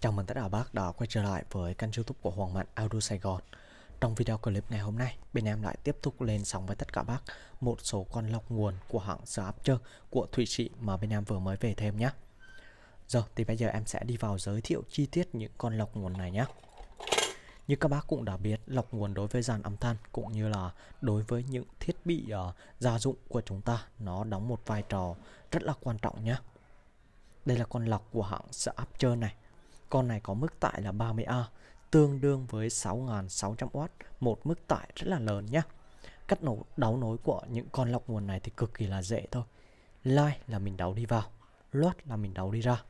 Chào mừng tất cả bác đã quay trở lại với kênh youtube của Hoàng Mạnh Audio Sài Gòn Trong video clip ngày hôm nay, bên em lại tiếp tục lên sóng với tất cả bác một số con lọc nguồn của hãng The After của Thụy Sĩ mà bên em vừa mới về thêm nhé Giờ thì bây giờ em sẽ đi vào giới thiệu chi tiết những con lọc nguồn này nhé như các bác cũng đã biết, lọc nguồn đối với dàn âm thanh cũng như là đối với những thiết bị uh, gia dụng của chúng ta nó đóng một vai trò rất là quan trọng nhé. Đây là con lọc của hãng Sapcher này con này có mức tải là 30A, tương đương với 6.600W, một mức tải rất là lớn nhé. Cách nổ đấu nối của những con lọc nguồn này thì cực kỳ là dễ thôi. Line là mình đấu đi vào, loát là mình đấu đi ra.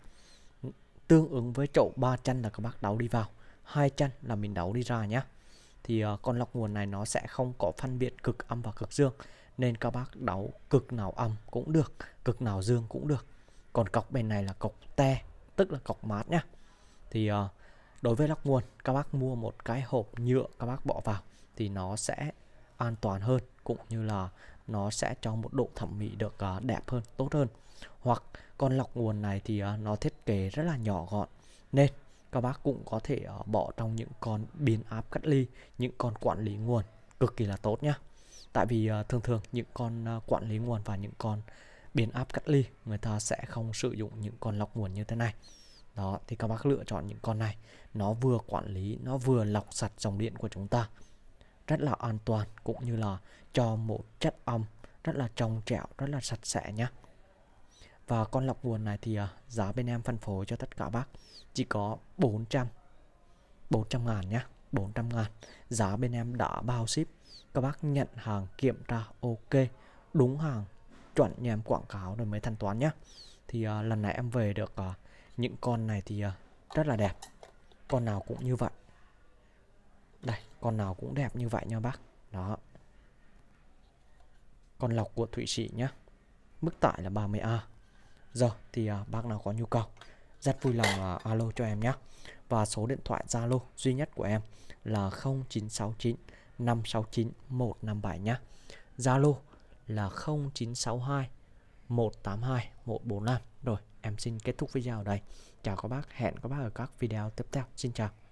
Tương ứng với chỗ ba chân là các bác đấu đi vào, hai chân là mình đấu đi ra nhé. Thì uh, con lọc nguồn này nó sẽ không có phân biệt cực âm và cực dương nên các bác đấu cực nào âm cũng được, cực nào dương cũng được. Còn cọc bên này là cọc te, tức là cọc mát nhá thì uh, đối với lọc nguồn các bác mua một cái hộp nhựa các bác bỏ vào thì nó sẽ an toàn hơn cũng như là nó sẽ cho một độ thẩm mỹ được uh, đẹp hơn tốt hơn hoặc con lọc nguồn này thì uh, nó thiết kế rất là nhỏ gọn nên các bác cũng có thể uh, bỏ trong những con biến áp cách ly những con quản lý nguồn cực kỳ là tốt nhá tại vì uh, thường thường những con uh, quản lý nguồn và những con biến áp cách ly người ta sẽ không sử dụng những con lọc nguồn như thế này đó thì các bác lựa chọn những con này nó vừa quản lý nó vừa lọc sạch dòng điện của chúng ta rất là an toàn cũng như là cho một chất âm rất là trong trẻo rất là sạch sẽ nhé và con lọc vườn này thì à, giá bên em phân phối cho tất cả bác chỉ có 400 400 ngàn nhé 400 ngàn giá bên em đã bao ship các bác nhận hàng kiểm tra ok đúng hàng chuẩn như em quảng cáo rồi mới thanh toán nhé thì à, lần này em về được à, những con này thì à, rất là đẹp Con nào cũng như vậy Đây, con nào cũng đẹp như vậy nha bác Đó Con lọc của Thụy Sĩ nhá Mức tải là 30A Giờ thì à, bác nào có nhu cầu Rất vui lòng à, alo cho em nhé Và số điện thoại Zalo duy nhất của em là 0969 569 157 nhé Zalo là 0962 182 145 rồi, em xin kết thúc video ở đây. Chào các bác, hẹn các bác ở các video tiếp theo. Xin chào.